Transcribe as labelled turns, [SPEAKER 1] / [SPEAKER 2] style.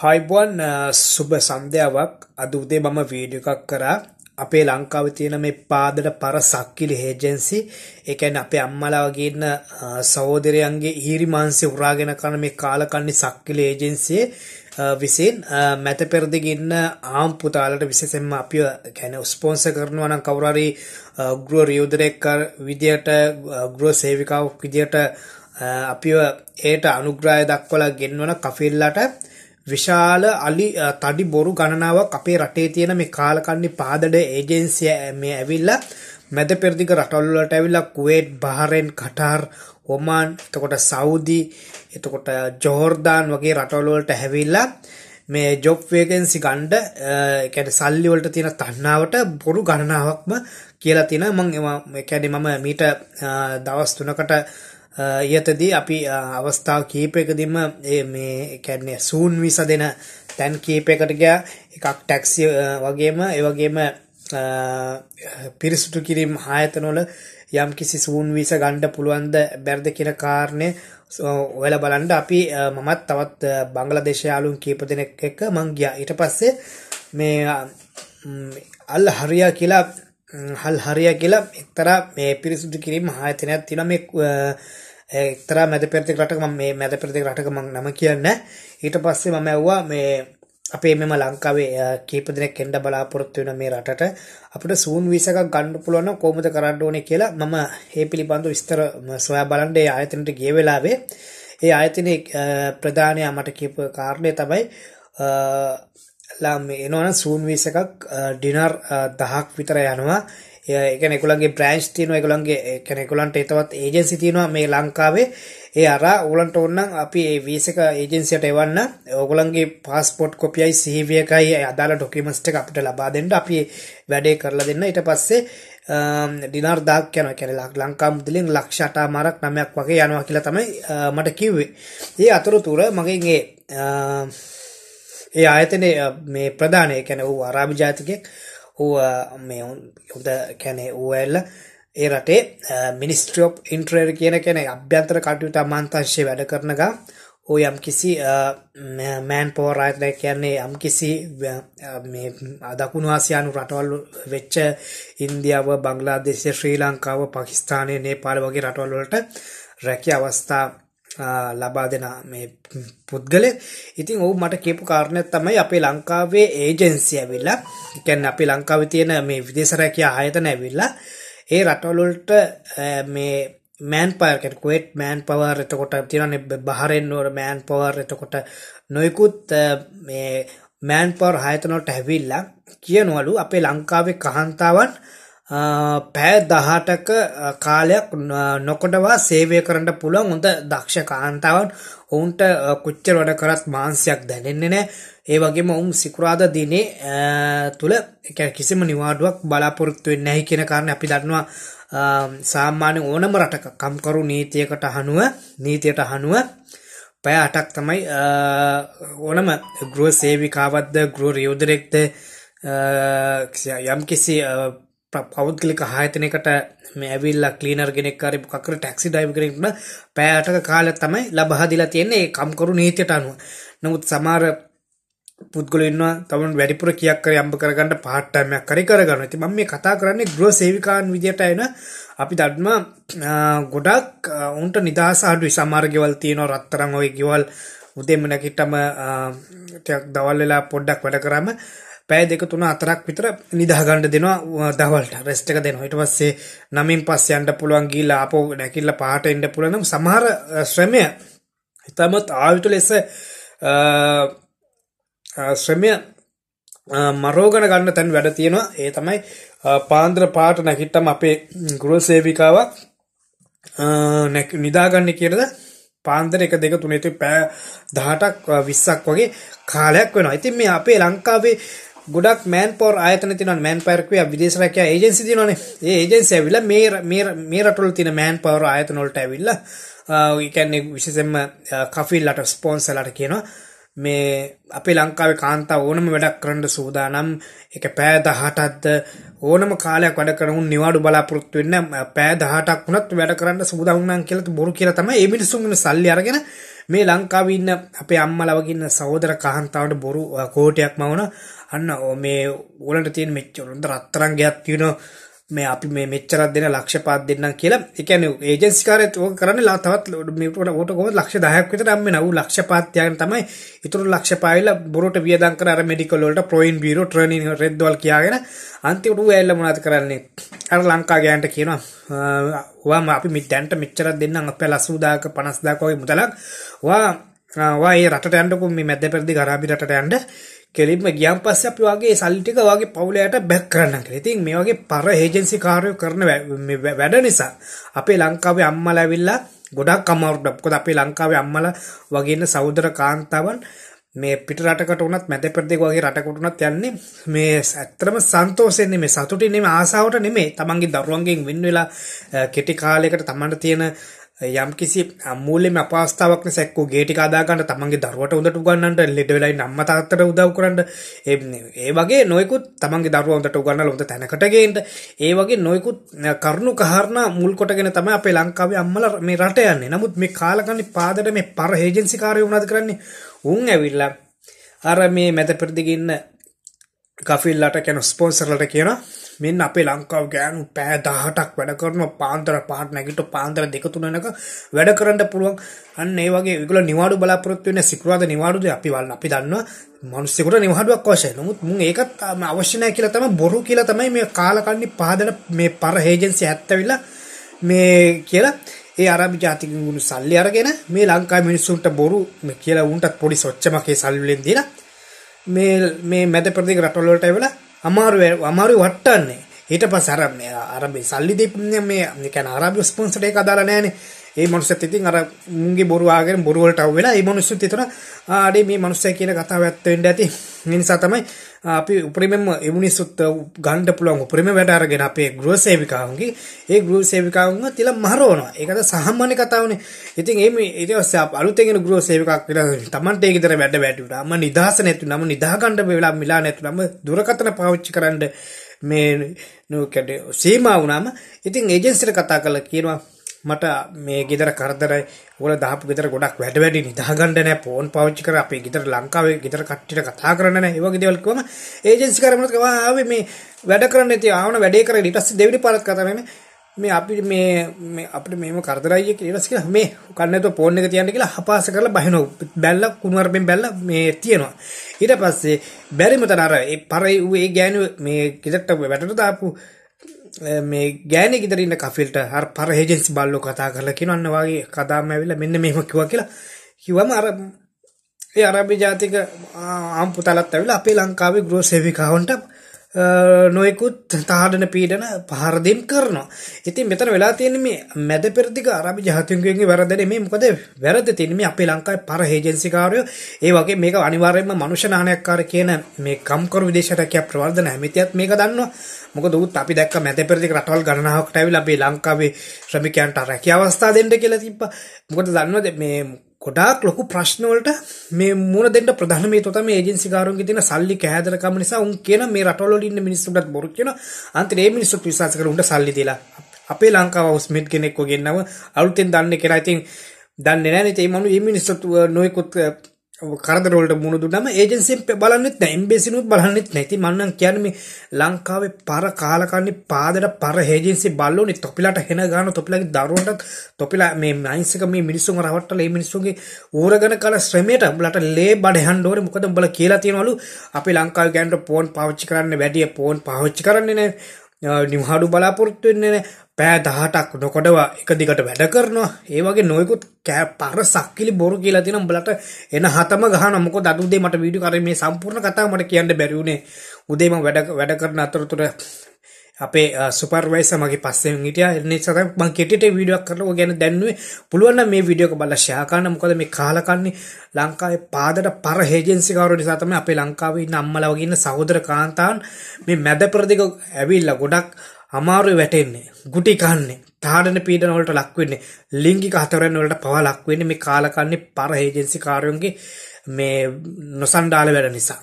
[SPEAKER 1] හයිබුවන් uh, සුබ සන්ධ්‍යාවක් අද උදේ මම වීඩියෝ එකක් කරා අපේ ලංකාවේ තියෙන මේ පාදට පර සක්කිලි හේජන්සි ඒ කියන්නේ අපේ අම්මලා වගේ ඉන්න uh, සහෝදරයන්ගේ ඊරි මාංශය උරාගෙන කරන මේ කාලකන්ණි සක්කිලි ඒජන්සියේ uh, විසින් මැත පෙරදිගේ ඉන්න ආම්පුතාලට විශේෂයෙන්ම අපි කියන්නේ ස්පොන්සර් කරනවා නම් කවුරු හරි ගෘහ රියුදරෙක් විදියට ගෘහ සේවිකාවක් විදියට අපිව ඒට අනුග්‍රහය දක්වලා ගෙන්වන කෆිල්ලට විශාල අලි තඩි බොරු ගණනාවක් අපේ රටේ තියෙන මේ කාලකන්ණි පාදඩ ඒජන්සිය මේ ඇවිල්ලා මැද පෙරදිග රටවල් වලට ඇවිල්ලා කුවේට් බහරෙන් කටාර් ඔමාන් එතකොට සෞදි එතකොට ජෝර්දාන් වගේ රටවල් වලට හැවිලා මේ ජොබ් වේකන්සි ගණ්ඩ එකැන සල්ලි වලට තියෙන තන්නාවට බොරු ගණනාවක්ම කියලා තියෙන මං එම එකැඩි මම මීට දවස් තුනකට යතදී අපි අවස්ථාව කීපයකදීම මේ කැන්නේ සූන් විස දෙන තැන් කීපයකට ගියා එකක් ටැක්සි වගේම ඒ වගේම පිරිසුදු කිරීම ආයතනවල යම් කිසි සූන් විස ගන්න පුළුවන්ද බැරිද කියන කාරණේ ඔයාලා බලන්න අපි මමත් තවත් බංග්ලාදේශ යාළුවෝ කීප දෙනෙක් එක්ක මං ගියා ඊට පස්සේ මේ අල් හරියා කියලා හල් හරියා කියලා එක්තරා මේ පිරිසුදු කිරීම ආයතනයක් තියෙනවා මේ එක්තරා මැද පෙරදිග රටක මම මේ මැද පෙරදිග රටක මම නම කියන්න ඊට පස්සේ මම ඇව්වා මේ අපේ මෙම ලංකාවේ කීප දෙනෙක් එන්න බලාපොරොත්තු වෙන මේ රටට අපිට සූන් වීසාවක් ගන්න පුළුවන් නම් කොහොමද කරන්න ඕනේ කියලා මම මේ පිළිබඳව විස්තර සොයා බලන්න ඒ ආයතනයට ගිය වෙලාවේ ඒ ආයතනයේ ප්‍රධානයා මට කියපු කාරණේ තමයි ලා මේ එනවනම් සූන් වීසාවක් ඩිනර් 10ක් විතර යනවා ඒකන එකුලන්ගේ ප්‍රෑන්ච් තියන එකළන්ගේ එකන එකුලන්ට එතවත් ඒජන්සි තියෙනවා මේ ලංකාවේ ඒ අර උලන්ට ඔන්නම් අපි ඒ වීසක ඒජන්සියට එවන්න ඕගොලන්ගේ පාස්පොට් කොපියයි සහිවියකයි අදාල ඩොකිමස්ට අපිට ලබා දෙන්නට අපි වැඩේ කරලා දෙන්න ඊට පස්සේ ඩිනර් දාක් යන කැනලා ලංකා මුදලින් ලක්ෂට මාරක් නමයක් වගේ යනවා කියලා තමයි මට කිව්වේ. ඒ අතරතුර මගෙන් ඒ ඒ ආයතනයේ මේ ප්‍රධානය කියන්නේ ඌ අරාබි ජාතිකයෙක් ඌ මේ යුද කැනේ ඌඇල්ල ඒ රටේ මිනිස්ට්‍රියෝප් ඉන්ට්‍රර් කියන කෙන අභ්‍යන්තර කටයුට අමාන්තංශය වැඩ කරනග ඕ යම් කිසි මෑන් පෝරායතනය කියන්නේ යම් කිසි දකුණු ආසියානු රටවල් වෙච්ච ඉන්දියාව බංගලාදේශය ශ්‍රී ලංකාව පකිස්ථානය නේපාල වගේ රටවල්වලට රැකි අවස්ථා ලබා දෙෙන මේ පුද්ගලය ඉතින් ඔහු මට කියපු කාරණය තමයි අපේ ලංකාවේ ඒජන්සි ඇවිල්ලා කැන් අපි ලංකාව තියෙන මේ විදේශරැකිය ආයතන ඇවිල්ලා ඒ රටවලුල්ට මේ මෑන් පාර්කට කුවේට් මෑන් පවර් එතකොට තිරන බහරෙන්න්නවර මෑන් පවර් එතකොට නොයකුත් මේ මෑන් පවර් හයතනොට හැවිල්ලා කියනවලු අපේ ලංකාවේ කහන්තාවන් පැය දහටක කාලයක් නොකොටවා සේවය කරන්න පුළුවන් හොඳ දක්ෂ කාන්තාවන් ඔවුන්ට කුච්චර වැඩ කරත් මාන්සයක් දැනෙන්නේ නෑ ඒ වගේම ඔවුන් සිකුරාද දිනේ තුළ කිසිම නිවාඩුවක් බලාපොරොත්තු වෙන්නේ නැහැ කියන කාරණේ අපි දන්නවා සාමාන්‍ය ඕනම රටක කම්කරු නීතියකට අනුව නීතියට අනුව පැය 8ක් තමයි ඕනම ගෘහ සේවිකාවක්ද ගෘහ යෝධරෙක්ද යම් කිසි පෞද්ගලික ආයතනයකට මේ ඇවිල්ලා ක්ලීනර් කෙනෙක් හරි මොකක් හරි ටැක්සි ඩ්‍රයිවර් කෙනෙක්ට පැය 8ක කාලයක් තමයි ලබා දීලා තියෙන්නේ ඒ කම්කරු නීතියට අනුව. නමුත් සමහර පුද්ගලයෝ ඉන්නවා තමන් වැඩිපුර කීයක් කර යම්බ කරගන්න පාර්ට් ටයිම් එකක් හරි කරගන්න. ඉතින් මම මේ කතා කරන්නේ ගෘහ සේවිකාන් විදියට එන අපි දන්නවා ගොඩක් උන්ට නිදාස අඩුයි. සමහර ගෙවල් තියෙනවා රත්තරන් වගේ ගෙවල් උදේම නැගිටම ටිකක් දවල් වෙලා පොඩ්ඩක් වැඩ කරාම පැය දෙක තුන අතරක් විතර නිදාගන්න දෙනවා දවල්ට රෙස්ට් එක දෙනවා ඊට පස්සේ නමින් පස්සේ යන්න පුළුවන් ගිහිල්ලා ආපහු නැකිලා පාට එන්න පුළුවන් නම් සමහර ශ්‍රමය ඉතමත් ආයුතු ලෙස ශ්‍රමය මරෝගණ ගන්න තැන් වැඩ තියෙනවා ඒ තමයි පාන්දර පාට නැකිට්ටම අපේ ගුරු සේවිකාවක් නිදාගන්න කියරද පාන්දර එක දෙක තුනේතු පෑ දහටක් විස්සක් වගේ කාලයක් වෙනවා ඉතින් මේ අපේ ලංකාවේ ගොඩක් මෑන් පෝර් ආයතන තින මෑන් පරකව විදේශ රැකයා ඒජන්සි තිනනේ ඒ ඒජන්සි ඇවිල මේ රටුල් තින මෑන් පවර ආයතනොලට ඇවිල්ල ඒකැන්නේ විශසෙම කෆිල්ලට ස්පෝන්සලට කියනවා මේ අපේ ලංකාවේ කාන්තාව ඕනම වැඩක් කරන්න සූදානම් ඒක පෑ 18ක්ද ඕනම කාලයක් වැඩ කරන උන් නිවාඩු බලාපොරොත්තු වෙන්න පෑ 18ක් වුණත් වැඩ කරන්න සූදානම් නම් කියලා බොරු කියලා තමයි මේ මිනිස්සුන්ගේ සල්ලි අරගෙන මේ ලංකාවේ ඉන්න අපේ අම්මලා වගේ ඉන්න සහෝදර කාන්තාවට බොරු කෝටයක් මවන අන්න මේ ඕලන්ට තියෙන මෙච්චර හොඳ රත්තරන් ගයක් තියෙනවා මේ අපි මේ මෙච්චරක් දෙන ලක්ෂපාත් දෙන්නම් කියලා ඒ කියන්නේ ඒජන්සි කාර්යයත් ඕක කරන්නේ ලා තවත් මේකට ඕට කොහොමද ලක්ෂ 10ක් විතර අම්ම නව ලක්ෂපාත් තියාගෙන තමයි ඊටු ලක්ෂපායල බොරට වියදම් කර අර මෙඩිකල් වලට ප්‍රොයින් බියුරෝ ට්‍රේනින් රෙද්දවල් කියාගෙන අන්තිමට ඌ ඇවිල්ලා මොනවද කරන්නේ අර ලංකා ගෑන්ට කියනවා වාම අපි මිත්‍යන්ට මෙච්චරක් දෙන්නම් අපේ 80000ක 50000ක වගේ මුදලක් වා වා ඒ රටට යන්නකො මේ මැද පෙරදි ගරාබි රටට යන්න කෙලින්ම ගියන් පස්සේ අපි වගේ සල්ලි ටික වගේ පවුලයට බැක් කරන්න කියලා. ඉතින් මේ වගේ පර ඒජන්සි කාර්යෝ කරන වැඩ නිසා අපේ ලංකාවේ අම්මලා ඇවිල්ලා ගොඩක් අමාරුයි. මොකද අපේ ලංකාවේ අම්මලා වගේ ඉන්න සහෝදර කාන්තාවන් මේ පිට රටකට වුණත් මැද ප්‍රදේශ වගේ රටකට වුණත් යන්නේ මේ ඇත්තම සන්තෝෂයෙන් නෙමෙයි සතුටින් නෙමෙයි ආසාවට නෙමෙයි තමන්ගේ දරුවන්ගෙන් වෙන් වෙලා කෙටි කාලයකට තමන්ට තියෙන යම්කිසි මූල්‍යම අපහසුතාවක් නිසා එක්කෝ ගේ ටික අදා ගන්න තමන්ගේ දරුවට උදට උගන්නන්න ලෙඩ වෙලා ඉන්න අම්මා තාත්තට උදව් කරන්න ඒ ඒ වගේ නොයෙකුත් තමන්ගේ දරුවා උදට උගන්නලා උන්ට තැනකට ගේන්න ඒ වගේ නොයෙකුත් කරුණු කාරණා මුල් කොටගෙන තමයි අපේ ලංකාවේ අම්මලා මේ රට යන්නේ නමුත් මේ කාලකන්නේ පාදට මේ පර ඒජන්සි කාර්යය වුණාද කරන්නේ උන් ඇවිල්ලා අර මේ මැද පෙරදිග ඉන්න ගෆිල්ලට කැන ස්පෝන්සරලට කියන මෙන්න අපේ ලංකාව ගෑනු පෑදාහටක් වැඩ කරන පාන්තර පාට නැගිට පාන්තර දෙකතුනක වැඩ කරන්න පුළුවන් අන්න ඒ වගේ විගල නිවාඩු බලාපොරොත්තුවන සිකරවාද නිවාඩුද අපි වල්න්න අපි දන්න මනුස්සෙකුට නිවාඩුවක් වශය නමුත් මු ඒකත් අවශ්‍යනය කියල තම බොරු කියල තමයි මේ කාලකන්නේ පාදන මේ පර හේජන්සි ඇත්තවිල්ල මේ කියලා ඒ අරබි ජාතිකුණු සල්ලි අරගෙන මේ ලංකා මිනිස්සුන්ට බොරු කියලා උන්ටත් පොඩි සොච්චමකේ සල්ලෙන් දීලා මේ මේ මැද ප්‍රදේශ රටවල් වලට ඇවිල්ලා අමාරු අමාරු වට්ටන්නේ. ඊට පස්සේ අර මේ අර මේ සල්ලි දීපන්නේ මේ කියන්නේ අරාබි ස්පොන්සර් එක අදාළ නැහැනේ. ඒ මනුස්සයත් ඉතින් අර මුංගේ බොරු ආගෙන බොරු වලට අහුවෙලා ඒ මනුස්සයත් හිතන ආඩේ මේ මනුස්සය කියන කතාව ඇත්ත වෙන්න ඇති. ඒ නිසා තමයි අපි උපරිමෙන්ම එමුනිස්සුත් ගණ්ඩ පුළුවන් උපරිම වැඩ අරගෙන අපේ ගෘහ සේවිකාවන්ගේ ඒ ගෘහ සේවිකාවන්ව තිල මහරවනවා. ඒකද සාමාන්‍ය කතාවනේ. ඉතින් එimhe ඊට පස්සේ අප අලුතෙන් එන ගෘහ සේවිකාවක් කියලා තමන්ට ඒ ගෙදර වැඩ වැටුණා. අම්ම නිදහස නැතු නම නිදා ගන්න වෙලා මිලා නැතු නම දුරකථන පාවිච්චි කරන්න මේ නෝ කැඩේ සීමා වුණාම ඉතින් ඒජන්සියට කතා කරලා කියනවා මට මේ ගෙදර කරදරයි ඔයගොල්ලෝ දාපු ගෙදර ගොඩක් වැඩ වැඩි නිදාගන්න නැහැ ෆෝන් පාවිච්චි කර අපේ ගෙදර ලංකාවේ ගෙදර කට්ටියට කතා කරන්න නැහැ ඒ වගේ දේවල් කිව්වම ඒජන්සි කරමුත් කවා ආවේ මේ වැඩ කරන්න ඉතින් ආවන වැඩේ කරගෙන ඊට පස්සේ දෙවෙනි පාරත් කතා කරන්නේ මේ අපි මේ මේ අපිට මේව කරදරයි කියලා කියලා මේ කන්නේතෝ ෆෝන් එක තියන්න කියලා හපාස කරලා බහින බැල්ල කුණුවරපෙන් බැල්ල මේ තියනවා ඊට පස්සේ බැරිම තර අර ඒ පරේ ඌ ඒ ගෑනු මේ කිලට වැඩට දාපු මේ ගෑනෙ ගෙදරින්න කෆිල්ට හර පර හේජන්සි බල්ලෝ කතා කරලා කියනවා අන්න වාගේ කතාම ඇවිල්ලා මෙන්න මෙහෙම කිව්වා කියලා කිව්වම අර ඒ අරාබි ජාතික ආම්පුතලත් ඇවිල්ලා අපේ ලංකාවේ ගෘහ සේවිකාවන්ට නොයකුත් තාඩන පීඩන පහරදීම් කරනවා. ඉතින් මෙතන වෙලා තියෙන මේ මැද පෙරදිග අරාබි ජාතීන්ගේ වැරදනේ මේ මොකද වැරද තියෙන්නේ මේ අපේ ලංකාවේ පර ඒජන්සිකාරයෝ ඒ වගේ මේක අනිවාර්යයෙන්ම මනුෂ්‍ය නායකකාර කියන මේ කම්කරු විදේශ රැකියා ප්‍රවර්ධන ඇමතියත් මේක දන්නවා. මොකද උත් අපි දැක්ක මැද පෙරදිග රටවල් ගණනාවකට ඇවිල්ලා අපි ලංකාවේ ශ්‍රමිකයන්ට රැකියා අවස්ථා දෙන්න කියලා තිබ්බා. මොකද දන්නවද මේ ගොඩාක් ලොකු ප්‍රශ්නවලට මේ මුණ දෙන්න ප්‍රධාන හේතුව තමයි ඒජන්සි කාරුන්ගේ තියෙන සල්ලි කෑදරකම නිසා උන් කියන මේ රටවල ඉන්න මිනිස්සුන්ටත් බොරු කියන අන්තිමට ඒ මිනිස්සුත් විශ්වාස කරලා උන්ට සල්ලි දීලා අපේ ලංකාව හවුස්මේට් කෙනෙක්ව ගෙන්නව අලුතෙන් දන්නේ කියලා ඉතින් දන්නේ නැහැ නේද මේ මනු මේ මිනිස්සුත් නොයෙකුත් කරදර වලට මුහුණ දුන්නම ඒජන්සියෙන් බලන්නෙත් නැහැ එම්බැසිනුත් බලන්නෙත් නැහැ ඉතින් මම නම් කියන්නේ මේ ලංකාවේ පර කාලකන්ණි පාදට පර ඒජන්සි බල්ලෝනේ තොපිලාට හෙන ගන්න තොපිලාගේ දරුවන්ට තොපිලා මේ අහිංසක මේ මිනිස්සුන් රවට්ටලා මේ මිනිස්සුන්ගේ ඌරගෙන කල ශ්‍රමයට උඹලට ලේ බඩ හඬ ඕනේ මොකද උඹලා කියලා තියෙනවලු අපි ලංකාවේ ගෑනුන්ට ෆෝන් පාවිච්චි කරන්න වැඩිය ෆෝන් පාවිච්චි කරන්නේ නැහැ නිවහඩු බලාපොරොත්තු වෙන්නේ නැහැ පෑ දහටක් නොකොඩවා එක දිගට වැඩ කරනවා ඒ වගේ නොයකුත් කෑ පර සක්කිලි බොරු කියලා තින උඹලට එන හතම ගහන මොකෝ අද උදේ මට වීඩියෝ කරේ මේ සම්පූර්ණ කතාව මට කියන්න බැරි වුණේ උදේ මම වැඩ වැඩ කරන අතරතුර අපේ සුපර්වයිසර් මගේ පස්සෙන් හිටියා ඒ නිසා තමයි මම කෙටියට වීඩියෝක් කරලා ඔය ගැන දැන්නුවේ පුළුවන් නම් මේ වීඩියෝ එක බලලා ෂෙයා කරන්න මොකද මේ කාලා කන්නේ ලංකාවේ පාදට පර ඒජන්සි කවුරු නිසා තමයි අපේ ලංකාවේ ඉන්න අම්මලා වගේ ඉන්න සහෝදර කාන්තාවන් මේ මැද ප්‍රදේශ ඇවිල්ලා ගොඩක් අමාරු වැටෙන්නේ ගුටි කන්නේ තාඩන පීඩන වලට ලක් වෙන්නේ ලිංගික හතරෙන් වලට පවා ලක් වෙන්නේ මේ කාලකන්නේ පර ඒජන්සි කාර්යොන්ගේ මේ නොසන්ඩාල වැඩ නිසා